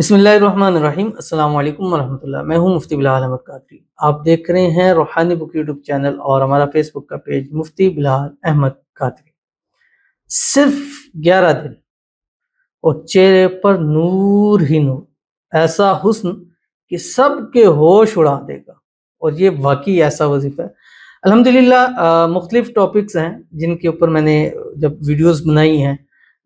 بسم اللہ الرحمن الرحیم السلام علیکم ورحمۃ اللہ میں ہوں مفتی بلال احمد قادری آپ دیکھ رہے ہیں روحانی بک یوٹیوب چینل اور ہمارا فیس بک کا پیج مفتی بلال احمد قادری صرف گیارہ دن اور چہرے پر نور ہی نور ایسا حسن کہ سب کے ہوش اڑا دے گا اور یہ واقعی ایسا وظیفہ ہے الحمدللہ مختلف ٹاپکس ہیں جن کے اوپر میں نے جب ویڈیوز بنائی ہیں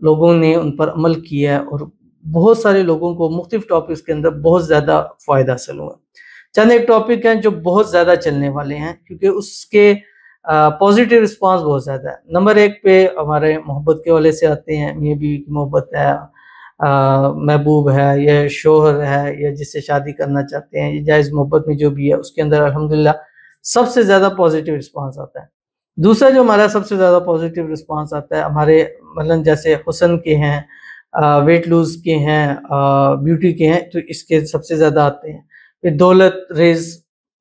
لوگوں نے ان پر عمل کیا ہے اور بہت سارے لوگوں کو مختلف ٹاپکس کے اندر بہت زیادہ فائدہ حاصل ہوا چند ایک ٹاپک ہیں جو بہت زیادہ چلنے والے ہیں کیونکہ اس کے پازیٹیو رسپانس بہت زیادہ ہے نمبر ایک پہ ہمارے محبت کے والے سے آتے ہیں محبت ہے محبوب ہے یا شوہر ہے یا جس سے شادی کرنا چاہتے ہیں یہ جائز محبت میں جو بھی ہے اس کے اندر الحمد للہ سب سے زیادہ پازیٹیو رسپانس آتا ہے دوسرا جو ہمارا سب سے زیادہ پازیٹیو رسپانس آتا ہے ہمارے مطلب جیسے حسن کے ہیں ویٹ لوز کے ہیں بیوٹی کے ہیں تو اس کے سب سے زیادہ آتے ہیں پھر دولت ریز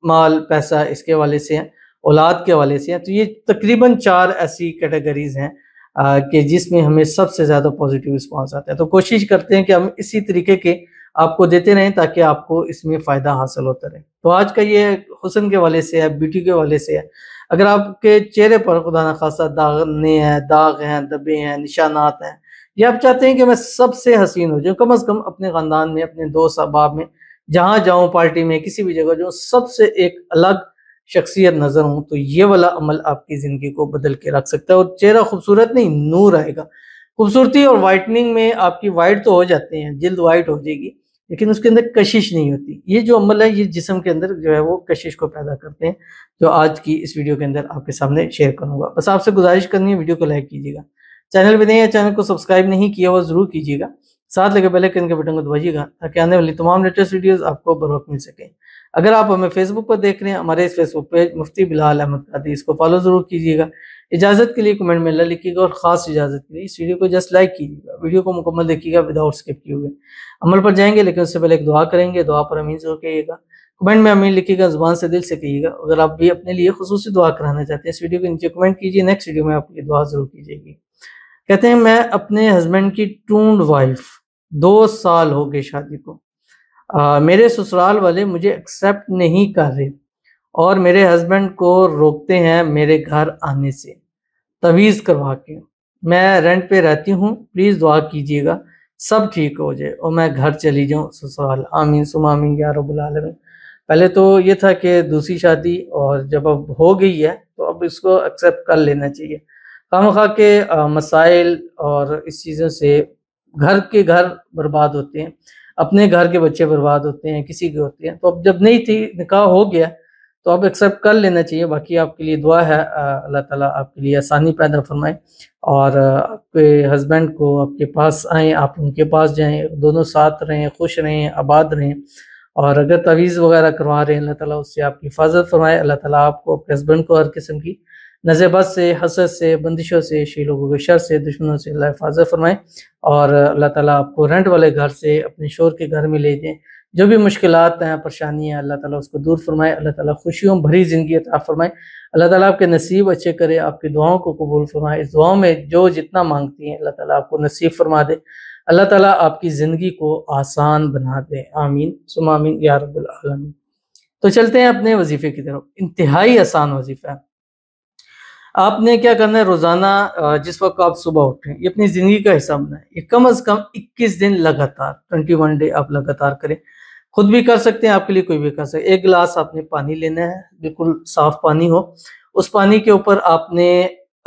مال پیسہ اس کے والے سے ہیں اولاد کے والے سے ہیں تو یہ تقریباً چار ایسی کیٹیگریز ہیں کہ جس میں ہمیں سب سے زیادہ پازیٹیو رسپانس آتا ہے تو کوشش کرتے ہیں کہ ہم اسی طریقے کے آپ کو دیتے رہیں تاکہ آپ کو اس میں فائدہ حاصل ہوتا رہے تو آج کا یہ حسن کے والے سے ہے بیوٹی کے والے سے ہے اگر آپ کے چہرے پر خدا نخواستہ داغنے ہیں داغ ہیں دبے ہیں نشانات ہیں یہ آپ چاہتے ہیں کہ میں سب سے حسین ہو جاؤں کم از کم اپنے خاندان میں اپنے دوست احباب میں جہاں جاؤں پارٹی میں کسی بھی جگہ جاؤں سب سے ایک الگ شخصیت نظر ہوں تو یہ والا عمل آپ کی زندگی کو بدل کے رکھ سکتا ہے اور چہرہ خوبصورت نہیں نور آئے گا خوبصورتی اور وائٹنگ میں آپ کی وائٹ تو ہو جاتے ہیں جلد وائٹ ہو جائے گی لیکن اس کے اندر کشش نہیں ہوتی یہ جو عمل ہے یہ جسم کے اندر جو ہے وہ کشش کو پیدا کرتے ہیں جو آج کی اس ویڈیو کے اندر آپ کے سامنے شیئر کروں گا بس آپ سے گزارش کرنی ہے ویڈیو کو لائک کیجیے گا چینل بھی نہیں ہے چینل کو سبسکرائب نہیں کیا ہوا ضرور کیجیے گا ساتھ لے کے پہلے کلن کے بٹن کو دبائیے گا تاکہ آنے والی تمام لیٹسٹ ویڈیوز آپ کو بروقت مل سکیں اگر آپ ہمیں فیس بک پر دیکھ رہے ہیں ہمارے اس Facebook page Mufti Bilal Ahmed Qadri اس کو فالو ضرور کیجیے گا اجازت کے لیے کمنٹ میں اللہ لکھیے گا اور خاص اجازت کے لیے اس ویڈیو کو جسٹ لائک کیجیے گا ویڈیو کو مکمل دیکھیے گا وداؤٹ اسکپ کیے ہوئے عمل پر جائیں گے لیکن اس سے پہلے ایک دعا کریں گے دعا پر امین ضرور کہیے گا کمنٹ میں امین لکھیے گا زبان سے دل سے کہیے گا اگر آپ بھی اپنے لیے خصوصی دعا کرانا چاہتے ہیں اس ویڈیو کے نیچے کمنٹ کیجیے نیکسٹ ویڈیو میں آپ کی دعا ضرور کیجیے گی کہتے ہیں میں اپنے ہسبینڈ کی ٹونڈ وائف دو سال ہو گئے شادی کو آ, میرے سسرال والے مجھے ایکسیپٹ نہیں کر رہے اور میرے ہسبینڈ کو روکتے ہیں میرے گھر آنے سے تویز کروا کے میں رینٹ پہ رہتی ہوں پلیز دعا کیجئے گا سب ٹھیک ہو جائے اور میں گھر چلی جاؤں سسرال آمین سم آمین یا رب العالمین پہلے تو یہ تھا کہ دوسری شادی اور جب اب ہو گئی ہے تو اب اس کو ایکسیپٹ کر لینا چاہیے کم خواہ کے مسائل اور اس چیزوں سے گھر کے گھر برباد ہوتے ہیں اپنے گھر کے بچے برباد ہوتے ہیں کسی کے ہوتے ہیں تو اب جب نہیں تھی نکاح ہو گیا تو اب ایکسیپٹ کر لینا چاہیے باقی آپ کے لیے دعا ہے اللہ تعالیٰ آپ کے لیے آسانی پیدا فرمائیں اور آپ کے ہسبینڈ کو آپ کے پاس آئیں آپ ان کے پاس جائیں دونوں ساتھ رہیں خوش رہیں آباد رہیں اور اگر تعویز وغیرہ کروا رہے ہیں اللہ تعالیٰ اس سے آپ کی حفاظت فرمائیں اللہ تعالیٰ آپ کو آپ کے ہسبینڈ کو ہر قسم کی نظبت سے حسد سے بندشوں سے شی لوگوں کے شر سے دشمنوں سے اللہ حفاظت فرمائیں اور اللہ تعالیٰ آپ کو رینٹ والے گھر سے اپنے شور کے گھر میں لے جائیں جو بھی مشکلات ہیں پریشانیاں ہیں اللہ تعالیٰ اس کو دور فرمائے اللہ تعالیٰ خوشیوں بھری زندگی عطا فرمائیں اللہ تعالیٰ آپ کے نصیب اچھے کرے آپ کی دعاؤں کو قبول فرمائیں اس دعاؤں میں جو جتنا مانگتی ہیں اللہ تعالیٰ آپ کو نصیب فرما دے اللہ تعالیٰ آپ کی زندگی کو آسان بنا دے آمین سم آمین یا رب العالمین تو چلتے ہیں اپنے وظیفے کی طرف انتہائی آسان وظیفہ ہے آپ نے کیا کرنا ہے روزانہ جس وقت آپ صبح اٹھیں یہ اپنی زندگی کا حصہ بنائیں یہ کم از کم اکیس دن لگاتار ٹونٹی ون ڈے آپ لگاتار کریں خود بھی کر سکتے ہیں آپ کے لیے کوئی بھی کر سکتے ایک گلاس آپ نے پانی لینا ہے بالکل صاف پانی ہو اس پانی کے اوپر آپ نے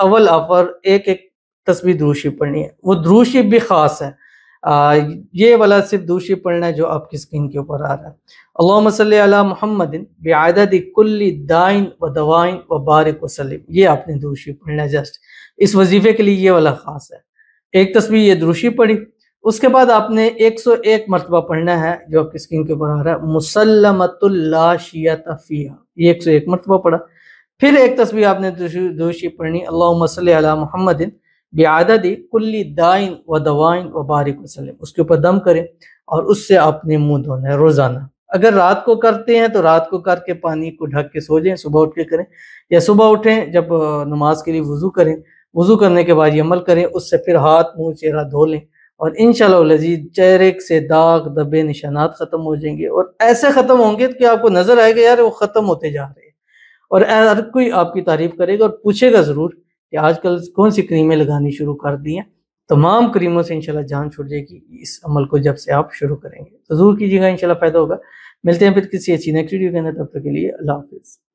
اول آفر ایک ایک تصویر دروشی پڑھنی ہے وہ دروشی بھی خاص ہے یہ والا صرف دوشی پڑھنا ہے جو آپ کی سکین کے اوپر آ رہا ہے اللہم اللہ مسلّہ محمد دائن و دوائن و بارک و سلیم یہ آپ نے دوشی پڑھنا جسٹ اس وظیفے کے لیے یہ والا خاص ہے ایک تصویر یہ دوشی پڑھی اس کے بعد آپ نے ایک سو ایک مرتبہ پڑھنا ہے جو آپ کی سکین کے اوپر آ رہا ہے مسلمت اللہ شیعت یہ ایک سو ایک مرتبہ پڑھا پھر ایک تصویر آپ نے دوشی پڑھنی اللہ مسل علامہ محمد بھی کلی دائن و دوائن و بارک وسلم اس کے اوپر دم کریں اور اس سے آپ نے منہ دھونا ہے روزانہ اگر رات کو کرتے ہیں تو رات کو کر کے پانی کو ڈھک کے سو جائیں صبح اٹھ کے کریں یا صبح اٹھیں جب نماز کے لیے وضو کریں وضو کرنے کے بعد یہ عمل کریں اس سے پھر ہاتھ منہ چہرہ دھو لیں اور انشاءاللہ شاء لذیذ چہرے سے داغ دبے نشانات ختم ہو جائیں گے اور ایسے ختم ہوں گے کہ آپ کو نظر آئے گا یار وہ ختم ہوتے جا رہے ہیں اور ہر کوئی آپ کی تعریف کرے گا اور پوچھے گا ضرور کہ آج کل کون سی کریمیں لگانی شروع کر دی ہیں تمام کریموں سے انشاءاللہ جان چھوڑ جائے گی اس عمل کو جب سے آپ شروع کریں گے تو ضرور کیجیے گا انشاءاللہ فائدہ ہوگا ملتے ہیں پھر کسی اچھی کے اندر تب تک کے لیے اللہ حافظ